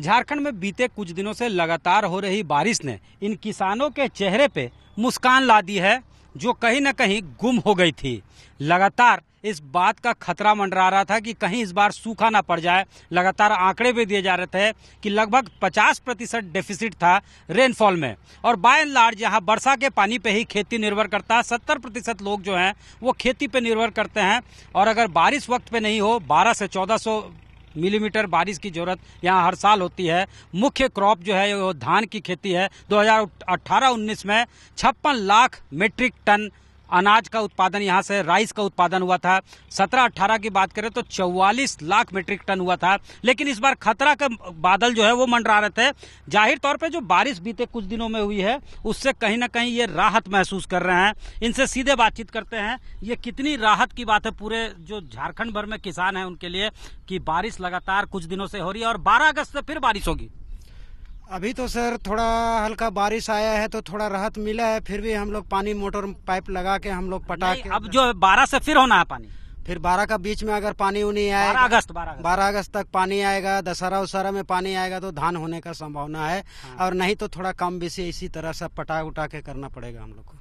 झारखंड में बीते कुछ दिनों से लगातार हो रही बारिश ने इन किसानों के चेहरे पे मुस्कान ला दी है जो कहीं न कहीं गुम हो गई थी लगातार इस बात का खतरा मंडरा रहा था कि कहीं इस बार सूखा ना पड़ जाए लगातार आंकड़े भी दिए जा रहे थे कि लगभग 50 प्रतिशत डेफिसिट था रेनफॉल में और बाय एंड लार्ज यहाँ वर्षा के पानी पे ही खेती निर्भर करता है सत्तर प्रतिशत लोग जो हैं वो खेती पे निर्भर करते हैं और अगर बारिश वक्त पे नहीं हो बारह से चौदह मिलीमीटर बारिश की जरूरत यहाँ हर साल होती है मुख्य क्रॉप जो है वो धान की खेती है 2018-19 में छप्पन लाख मेट्रिक टन अनाज का उत्पादन यहाँ से राइस का उत्पादन हुआ था सत्रह अट्ठारह की बात करें तो चौवालीस लाख मीट्रिक टन हुआ था लेकिन इस बार खतरा का बादल जो है वो मंडरा रहे थे जाहिर तौर पर जो बारिश बीते कुछ दिनों में हुई है उससे कहीं ना कहीं ये राहत महसूस कर रहे हैं इनसे सीधे बातचीत करते हैं ये कितनी राहत की बात है पूरे जो झारखंड भर में किसान है उनके लिए कि बारिश लगातार कुछ दिनों से हो रही है और 12 अगस्त से फिर बारिश होगी अभी तो सर थोड़ा हल्का बारिश आया है तो थोड़ा राहत मिला है फिर भी हम लोग पानी मोटर पाइप लगा के हम लोग पटा के अब जो बारह से फिर होना है पानी फिर बारह का बीच में अगर पानी उनी आए बारह अगस्त बारह अगस्त तक पानी आएगा दशहरा उशहरा में पानी आएगा तो धान होने का संभावना है हाँ। और नहीं तो थोड़ा कम बेसी इसी तरह से पटा उटा के करना पड़ेगा हम लोग को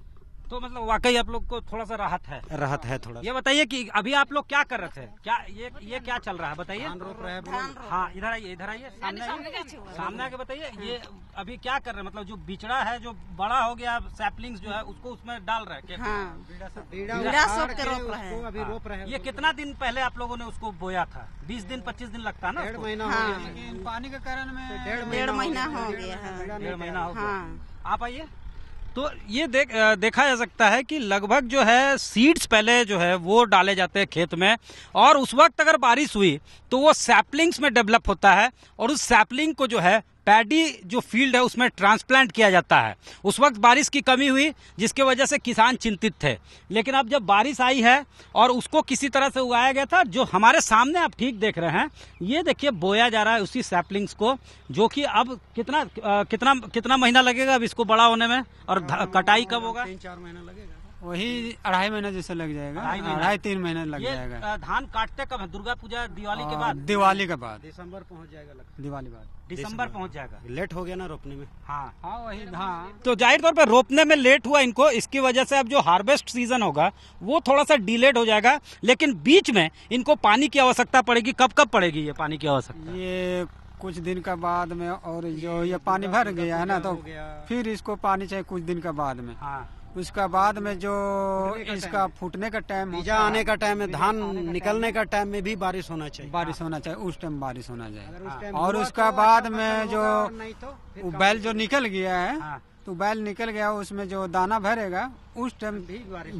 तो मतलब वाकई आप लोग को थोड़ा सा राहत है राहत है थोड़ा ये बताइए कि अभी आप लोग क्या कर रहे थे क्या ये ये क्या चल रहा है बताइए हाँ इधर आइए इधर आइए सामने सामने आके बताइए ये अभी क्या कर रहे हैं मतलब जो बिचड़ा है जो बड़ा हो गया सैपलिंग्स जो है उसको उसमें डाल रहे हैं ये कितना दिन पहले आप लोगों ने उसको बोया था बीस दिन पच्चीस दिन लगता है ना डेढ़ महीना हाँ। पानी के कारण में डेढ़ महीना हो गया हाँ। डेढ़ महीना हो गया हाँ। आप आइए तो ये देख देखा जा सकता है कि लगभग जो है सीड्स पहले जो है वो डाले जाते हैं खेत में और उस वक्त अगर बारिश हुई तो वो सैपलिंग्स में डेवलप होता है और उस सैपलिंग को जो है पैडी जो फील्ड है उसमें ट्रांसप्लांट किया जाता है उस वक्त बारिश की कमी हुई जिसके वजह से किसान चिंतित थे लेकिन अब जब बारिश आई है और उसको किसी तरह से उगाया गया था जो हमारे सामने आप ठीक देख रहे हैं ये देखिए बोया जा रहा है उसी सैपलिंग्स को जो कि अब कितना कितना कितना महीना लगेगा अब इसको बड़ा होने में और कटाई कब होगा तीन चार महीना लगेगा वही अढ़ाई महीना जैसे लग जाएगा अढ़ाई तीन महीने लग जाएगा धान काटते कब है दुर्गा पूजा दिवाली के बाद दिवाली के बाद दिसंबर पहुंच जाएगा दिवाली बाद दिसंबर पहुंच जाएगा लेट हो गया ना रोपने में हाँ हाँ वही हाँ तो जाहिर तौर पर रोपने में लेट हुआ इनको इसकी वजह से अब जो हार्वेस्ट सीजन होगा वो थोड़ा सा डिलेट हो जाएगा लेकिन बीच में इनको पानी की आवश्यकता पड़ेगी कब कब पड़ेगी ये पानी की आवश्यकता ये कुछ दिन का बाद में और जो ये पानी भर गया है ना तो फिर इसको पानी चाहिए कुछ दिन का बाद में हाँ उसका बाद में जो इसका फूटने का टाइम बीजा आने का टाइम है धान निकलने का टाइम में भी बारिश होना चाहिए बारिश हाँ। होना चाहिए उस टाइम बारिश होना चाहिए हाँ। और उसका तो अच्छा बाद में जो तो बैल जो निकल गया है हाँ। तो बैल निकल गया उसमें जो दाना भरेगा उस टाइम भी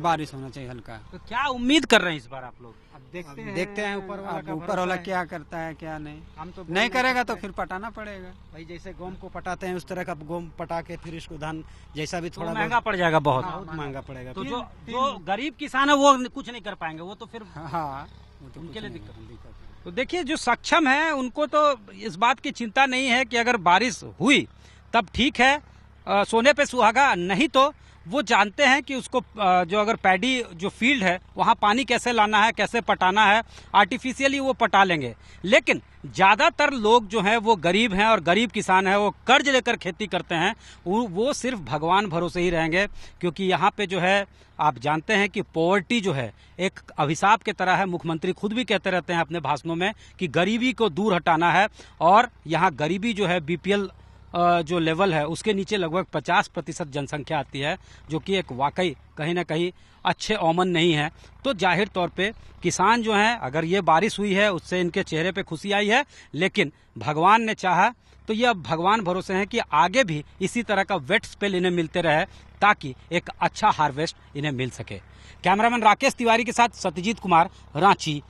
बारिश होना चाहिए हल्का तो क्या उम्मीद कर रहे हैं इस बार आप लोग देखते हैं देखते हैं ऊपर वाला ऊपर वाला क्या करता है क्या नहीं हम तो नहीं करेगा तो फिर पटाना पड़ेगा भाई जैसे गोम को पटाते हैं उस तरह का गोम पटा के फिर इसको धान जैसा भी थोड़ा महंगा पड़ जाएगा हाँ, बहुत महंगा पड़ेगा तो जो जो गरीब किसान है वो कुछ नहीं कर पाएंगे वो तो फिर हाँ, हाँ तो उनके लिए दिक्कत तो देखिए जो सक्षम है उनको तो इस बात की चिंता नहीं है कि अगर बारिश हुई तब ठीक है सोने पे सुहागा नहीं तो वो जानते हैं कि उसको जो अगर पैडी जो फील्ड है वहाँ पानी कैसे लाना है कैसे पटाना है आर्टिफिशियली वो पटा लेंगे लेकिन ज़्यादातर लोग जो हैं वो गरीब हैं और गरीब किसान हैं वो कर्ज लेकर खेती करते हैं वो सिर्फ भगवान भरोसे ही रहेंगे क्योंकि यहाँ पे जो है आप जानते हैं कि पॉवर्टी जो है एक अभिशाप के तरह है मुख्यमंत्री खुद भी कहते रहते हैं अपने भाषणों में कि गरीबी को दूर हटाना है और यहाँ गरीबी जो है बीपीएल जो लेवल है उसके नीचे लगभग 50 प्रतिशत जनसंख्या आती है जो कि एक वाकई कहीं ना कहीं अच्छे ओमन नहीं है तो जाहिर तौर पे किसान जो हैं अगर ये बारिश हुई है उससे इनके चेहरे पे खुशी आई है लेकिन भगवान ने चाहा तो ये अब भगवान भरोसे हैं कि आगे भी इसी तरह का वेट स्पेल इन्हें मिलते रहे ताकि एक अच्छा हार्वेस्ट इन्हें मिल सके कैमरामैन राकेश तिवारी के साथ सत्यजीत कुमार रांची